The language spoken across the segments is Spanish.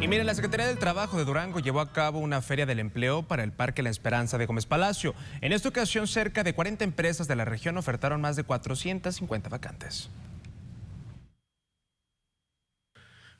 Y miren, la Secretaría del Trabajo de Durango llevó a cabo una feria del empleo para el Parque La Esperanza de Gómez Palacio. En esta ocasión, cerca de 40 empresas de la región ofertaron más de 450 vacantes.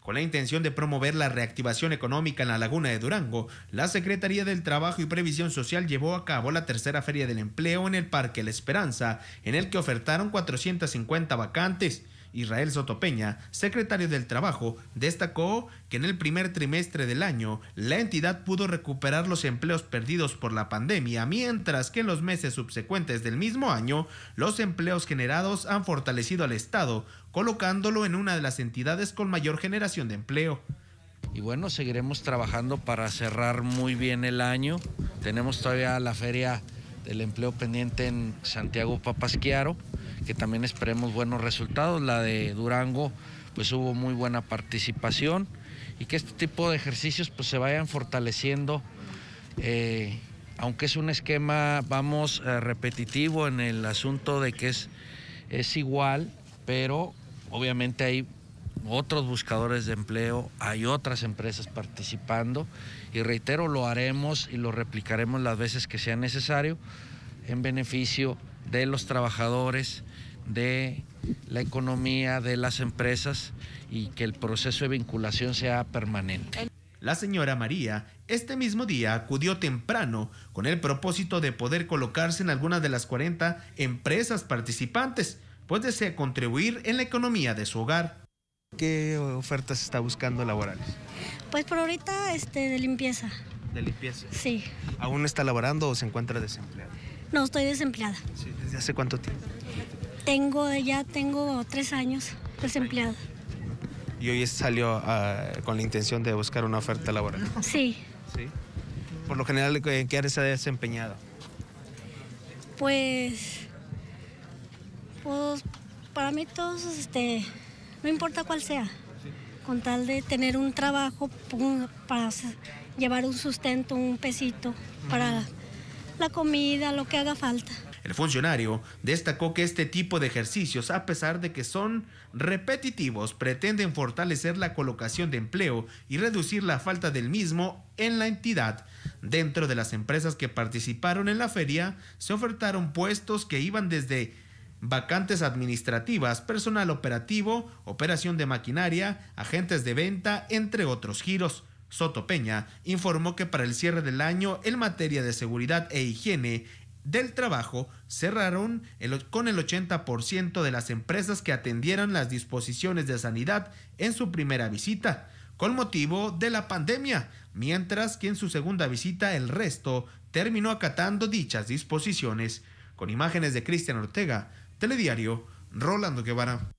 Con la intención de promover la reactivación económica en la laguna de Durango, la Secretaría del Trabajo y Previsión Social llevó a cabo la tercera feria del empleo en el Parque La Esperanza, en el que ofertaron 450 vacantes. Israel Sotopeña, secretario del Trabajo, destacó que en el primer trimestre del año la entidad pudo recuperar los empleos perdidos por la pandemia, mientras que en los meses subsecuentes del mismo año los empleos generados han fortalecido al Estado, colocándolo en una de las entidades con mayor generación de empleo. Y bueno, seguiremos trabajando para cerrar muy bien el año. Tenemos todavía la feria del empleo pendiente en Santiago Papasquiaro que también esperemos buenos resultados. La de Durango, pues hubo muy buena participación y que este tipo de ejercicios pues se vayan fortaleciendo. Eh, aunque es un esquema, vamos, eh, repetitivo en el asunto de que es, es igual, pero obviamente hay otros buscadores de empleo, hay otras empresas participando y reitero, lo haremos y lo replicaremos las veces que sea necesario en beneficio de los trabajadores, de la economía, de las empresas y que el proceso de vinculación sea permanente. La señora María este mismo día acudió temprano con el propósito de poder colocarse en alguna de las 40 empresas participantes, pues desea contribuir en la economía de su hogar. ¿Qué ofertas está buscando laborales? Pues por ahorita este, de limpieza. ¿De limpieza? Sí. ¿Aún está laborando o se encuentra desempleado? No, estoy desempleada. ¿Desde hace cuánto tiempo? Tengo, ya tengo tres años desempleada. ¿Y hoy salió ah, con la intención de buscar una oferta laboral? Sí. ¿Sí? Por lo general, ¿en qué áreas ha desempeñado? Pues, pues para mí todos, este, no importa cuál sea, con tal de tener un trabajo para llevar un sustento, un pesito para, la comida, lo que haga falta. El funcionario destacó que este tipo de ejercicios, a pesar de que son repetitivos, pretenden fortalecer la colocación de empleo y reducir la falta del mismo en la entidad. Dentro de las empresas que participaron en la feria, se ofertaron puestos que iban desde vacantes administrativas, personal operativo, operación de maquinaria, agentes de venta, entre otros giros. Soto Peña informó que para el cierre del año en materia de seguridad e higiene del trabajo cerraron con el 80% de las empresas que atendieran las disposiciones de sanidad en su primera visita, con motivo de la pandemia, mientras que en su segunda visita el resto terminó acatando dichas disposiciones. Con imágenes de Cristian Ortega, Telediario, Rolando Guevara.